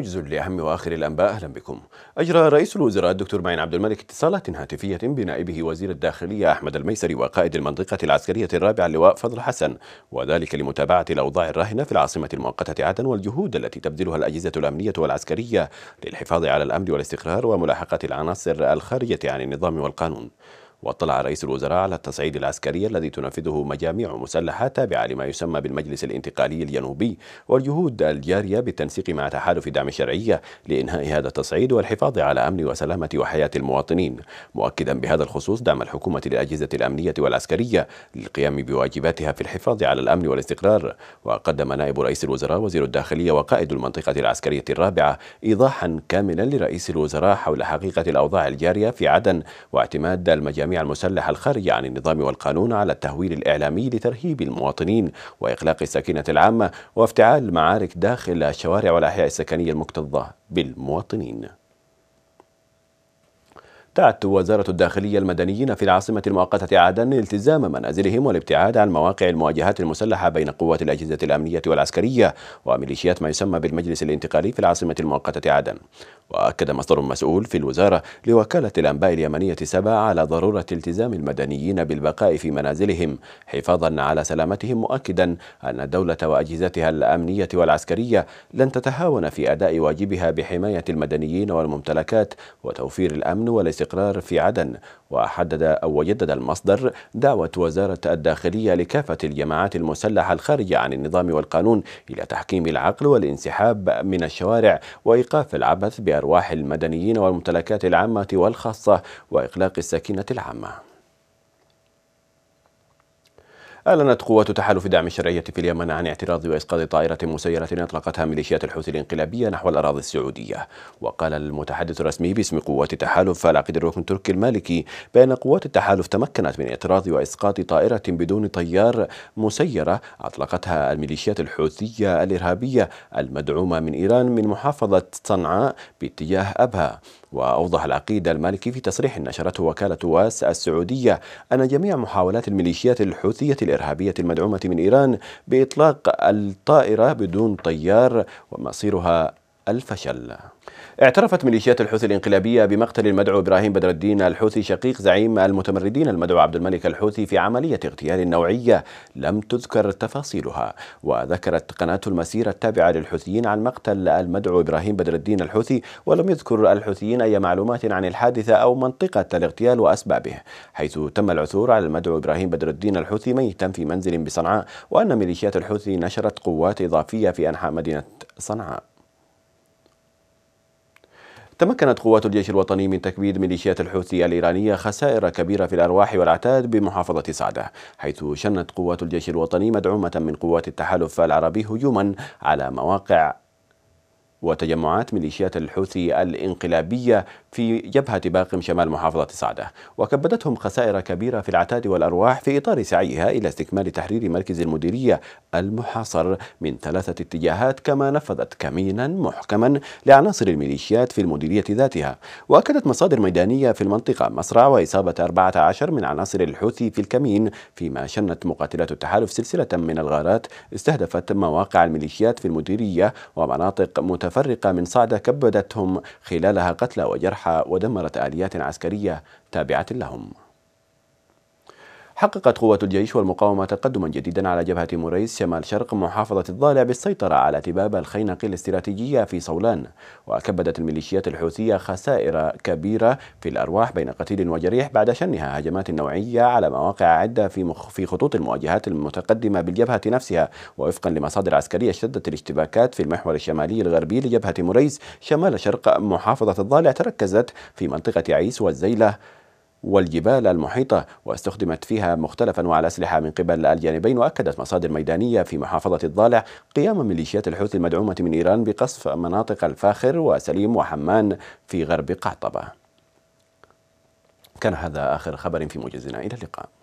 موجز لأهم وآخر الأنباء أهلا بكم أجرى رئيس الوزراء الدكتور معين عبد الملك اتصالات هاتفية بنائبه وزير الداخلية أحمد الميسري وقائد المنطقة العسكرية الرابعة اللواء فضل حسن وذلك لمتابعة الأوضاع الراهنة في العاصمة المؤقتة عدن والجهود التي تبذلها الأجهزة الأمنية والعسكرية للحفاظ على الأمن والاستقرار وملاحقة العناصر الخارجة عن النظام والقانون واطلع رئيس الوزراء على التصعيد العسكري الذي تنفذه مجاميع مسلحة تابعة لما يسمى بالمجلس الانتقالي الجنوبي والجهود الجارية بالتنسيق مع تحالف دعم الشرعية لإنهاء هذا التصعيد والحفاظ على أمن وسلامة وحياة المواطنين مؤكدا بهذا الخصوص دعم الحكومة للأجهزة الأمنية والعسكرية للقيام بواجباتها في الحفاظ على الأمن والاستقرار وقدم نائب رئيس الوزراء وزير الداخلية وقائد المنطقة العسكرية الرابعة إيضاحا كاملا لرئيس الوزراء حول حقيقة الأوضاع الجارية في عدن واعتماد المجاميع الجميع المسلحة الخارجة عن النظام والقانون على التهويل الإعلامي لترهيب المواطنين وإغلاق السكينة العامة وافتعال معارك داخل الشوارع والأحياء السكنية المكتظة بالمواطنين تعد وزارة الداخلية المدنيين في العاصمة المؤقتة عدن التزام منازلهم والابتعاد عن مواقع المواجهات المسلحة بين قوات الأجهزة الأمنية والعسكرية وميليشيات ما يسمى بالمجلس الانتقالي في العاصمة المؤقتة عدن وأكد مصدر مسؤول في الوزارة لوكالة الأنباء اليمنية سبا على ضرورة التزام المدنيين بالبقاء في منازلهم حفاظا على سلامتهم مؤكدا أن الدولة وأجهزتها الأمنية والعسكرية لن تتهاون في أداء واجبها بحماية المدنيين والممتلكات وتوفير الأمن والاستقرار الاستقرار في عدن وحدد أو وجدد المصدر دعوة وزارة الداخلية لكافة الجماعات المسلحة الخارجة عن النظام والقانون إلى تحكيم العقل والانسحاب من الشوارع وإيقاف العبث بأرواح المدنيين والممتلكات العامة والخاصة وإخلاق السكينة العامة أعلنت قوات تحالف دعم الشرعية في اليمن عن اعتراض وإسقاط طائرة مسيرة أطلقتها ميليشيات الحوثي الانقلابية نحو الأراضي السعودية وقال المتحدث الرسمي باسم قوات التحالف العقيد الركن التركي المالكي بأن قوات التحالف تمكنت من اعتراض وإسقاط طائرة بدون طيار مسيرة أطلقتها الميليشيات الحوثية الإرهابية المدعومة من إيران من محافظة صنعاء باتجاه أبها وأوضح العقيدة المالكي في تصريح نشرته وكالة واس السعودية أن جميع محاولات الميليشيات الحوثية الإرهابية المدعومة من إيران بإطلاق الطائرة بدون طيار ومصيرها الفشل اعترفت ميليشيات الحوثي الانقلابية بمقتل المدعو إبراهيم بدر الدين الحوثي شقيق زعيم المتمردين المدعو عبد الملك الحوثي في عملية اغتيال نوعية لم تذكر تفاصيلها وذكرت قناة المسيرة التابعة للحوثيين عن مقتل المدعو إبراهيم بدر الدين الحوثي ولم يذكر الحوثيين أي معلومات عن الحادثة أو منطقة الاغتيال وأسبابه حيث تم العثور على المدعو إبراهيم بدر الدين الحوثي ميتا في منزل بصنعاء وأن ميليشيات الحوثي نشرت قوات إضافية في أنحاء مدينة صنعاء تمكنت قوات الجيش الوطني من تكبيد ميليشيات الحوثي الإيرانية خسائر كبيرة في الأرواح والعتاد بمحافظة صعدة حيث شنت قوات الجيش الوطني مدعومة من قوات التحالف العربي هجوما على مواقع وتجمعات ميليشيات الحوثي الانقلابية في جبهة باقم شمال محافظة صعدة وكبدتهم خسائر كبيرة في العتاد والأرواح في إطار سعيها إلى استكمال تحرير مركز المديرية المحاصر من ثلاثة اتجاهات كما نفذت كمينا محكما لعناصر الميليشيات في المديرية ذاتها وأكدت مصادر ميدانية في المنطقة مصرع وإصابة 14 من عناصر الحوثي في الكمين فيما شنت مقاتلات التحالف سلسلة من الغارات استهدفت مواقع الميليشيات في المديرية ومناطق متفاوتة متفرقة من صعدة كبدتهم خلالها قتلى وجرحى ودمرت آليات عسكرية تابعة لهم حققت قوات الجيش والمقاومة تقدما جديدا على جبهة مريس شمال شرق محافظة الضالع بالسيطرة على تباب الخينق الاستراتيجية في صولان وكبدت الميليشيات الحوثية خسائر كبيرة في الأرواح بين قتيل وجريح بعد شنها هجمات نوعية على مواقع عدة في, مخ في خطوط المواجهات المتقدمة بالجبهة نفسها ووفقا لمصادر عسكرية اشتدت الاشتباكات في المحور الشمالي الغربي لجبهة مريس شمال شرق محافظة الضالع تركزت في منطقة عيس والزيلة والجبال المحيطة واستخدمت فيها مختلف أنواع الأسلحة من قبل الجانبين وأكدت مصادر ميدانية في محافظة الضالع قيام ميليشيات الحوثي المدعومة من إيران بقصف مناطق الفاخر وسليم وحمان في غرب قعطبة كان هذا آخر خبر في موجزنا إلى اللقاء